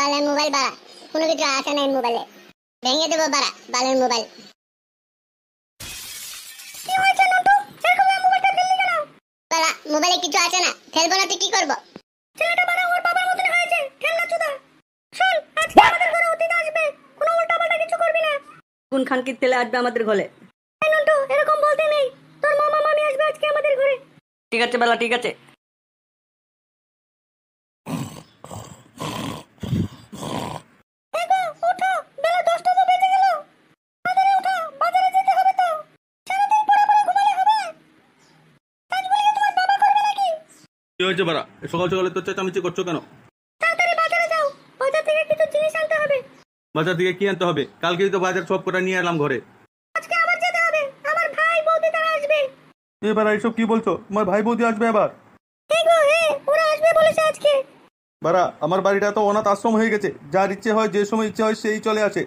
বালের মোবাইল বাড়া কোনো কিছু আসে নাই মোবাইলে ভেঙে দেবো বাড়া বালের মোবাইল মোবাইলে কিছু আছে না খেলবো না তুই কি করবো ছেলেটা তেলে আসবে আমাদের ঘরে এরকম বলতে নেই তোর মামা মামি আসবে আজকে আমাদের ঘরে ঠিক আছে বালা ঠিক আছে হয়েছে বাড়া সকাল সকালে তোর চেঁচামেচি করছো কেন বাজার থেকে কি আনতে হবে কালকেই তো বাজার সব করে নিয়ে এলাম ঘরে আজকে এইসব কি বলছো আমার ভাই বৌদি আসবে আবার বাড়া আমার বাড়িটা তো অনাথ আশ্রম হয়ে গেছে যার ইচ্ছে হয় যে সময় ইচ্ছে হয় সেই চলে আসে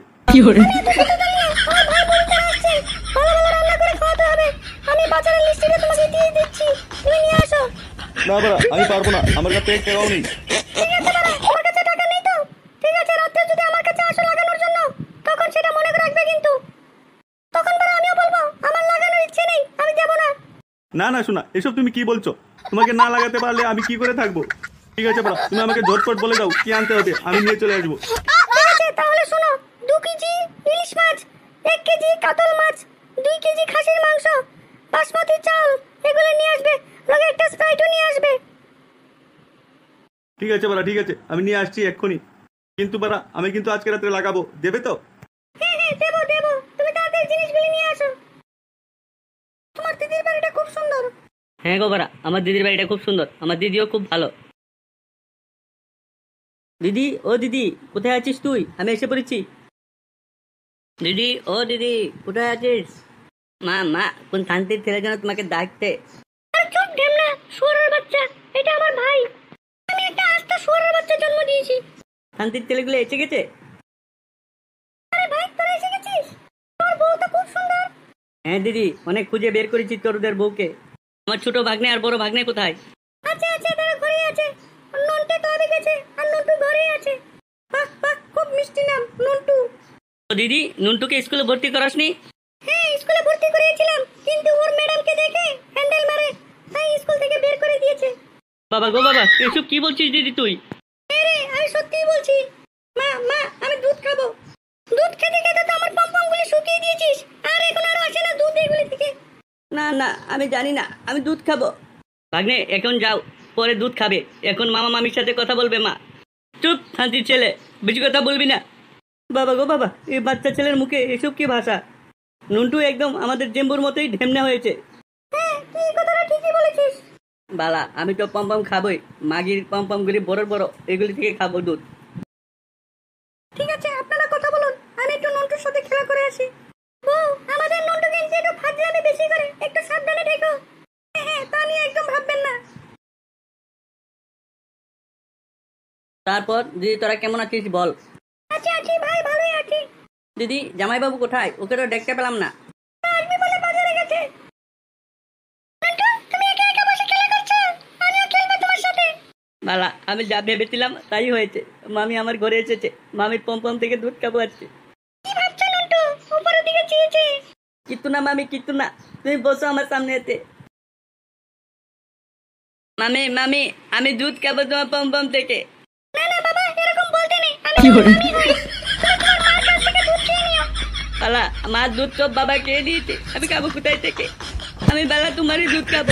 না বাবা আমি পারবো না আমার কাছে এক টাকাও নেই না না শোনা এসব তুমি কি বলছো তোমাকে না লাগাতে পারলে আমি কি করে থাকবো ঠিক আছে বাবা তুমি আমাকে ঝটপট বলে দাও কি আনতে হবে আমি নিয়ে চলে আসবো তাহলে শোনো দু কেজি ইলিশ মাছ এক কেজি কাতল মাছ দুই কেজি খাসির মাংস বাসমতি চাল এগুলো নিয়ে আসবে লোকে একটা স্প্রাইটও নিয়ে আসবে ঠিক আছে বাড়া ঠিক আছে আমি নিয়ে আসছি এক্ষুনি কিন্তু বাড়া আমি কিন্তু আজকে রাতে লাগাবো দেবে তো হ্যাঁ হ্যাঁ দেবো দেবো তুমি তাড়াতাড়ি জিনিসগুলো নিয়ে আসো তোমার দিদির বাড়িটা খুব সুন্দর হ্যাঁ গো বাড়া আমার দিদির বাড়িটা খুব সুন্দর আমার দিদিও খুব ভালো দিদি ও দিদি কোথায় আছিস তুই আমি এসে পড়েছি দিদি ও দিদি কোথায় আছিস মা মা কোন শান্তির ছেলে যেন তোমাকে ডাকতে চুপ ঢেমনা শুয়ারের বাচ্চা এটা আমার ভাই আমি একটা আস্তা শুয়ারের বাচ্চা জন্ম দিয়েছি শান্তির ছেলেগুলো এসে গেছে আরে ভাই তোরা এসে গেছিস তোর বউ তো খুব সুন্দর হ্যাঁ দিদি অনেক খুঁজে বের করেছি তোরদের বউকে আমার ছোট ভাগ্নে আর বড় ভাগ্নে কোথায় আছে আছে তারা ঘরে আছে নন্টে গেছে আর নন্টু ঘরে আছে বাহ বাহ খুব মিষ্টি নাম নন্টু দিদি নুনটুকে স্কুলে ভর্তি করাসনি বাবা গো বাবা এসব কি বলছিস দিদি তুই রে আমি সত্যিই বলছি মা মা আমি দুধ খাবো দুধ খেতে খেতে তো আমার পম্পম গুলি শুকিয়ে দিয়েছিস আর এখন আর আসে না দুধ এগুলি থেকে না না আমি জানি না আমি দুধ খাবো ভাগ্নে এখন যাও পরে দুধ খাবে এখন মামা মামির সাথে কথা বলবে মা চুপ শান্তি ছেলে বেশি কথা বলবি না বাবা গো বাবা এই বাচ্চা ছেলের মুখে এসব কি ভাষা নুনটু একদম আমাদের জেম্বুর মতোই ঢেমনা হয়েছে বালা আমি তো পমপম খাবই মাগির গুলি বড় বড় এগুলি থেকে খাবো দুধ ঠিক আছে আপনারা কথা বলুন আমি একটু নন্টুর সাথে খেলা করে আসি বউ আমাদের নন্টু কিন্তু একটু ফাজলামি বেশি করে একটু সাবধানে দেখো হ্যাঁ, হ্যাঁ তা নিয়ে একদম ভাববেন না তারপর দিদি তোরা কেমন আছিস বল আছি আছি ভাই ভালোই আছি দিদি জামাইবাবু কোথায় ওকে তো দেখতে পেলাম না মালা আমি যা ভেবেছিলাম তাই হয়েছে মামি আমার ঘরে এসেছে মামির পম্পম থেকে দুধ খাবো আসছে কিত্তু না মামি কিত্তু না তুমি বসো আমার সামনে এতে মামি মামি আমি দুধ খাবো তোমার পম্পম থেকে না না দুধ তো বাবা খেয়ে দিয়েছে আমি খাবো কোথায় থেকে আমি বালা তোমারই দুধ খাবো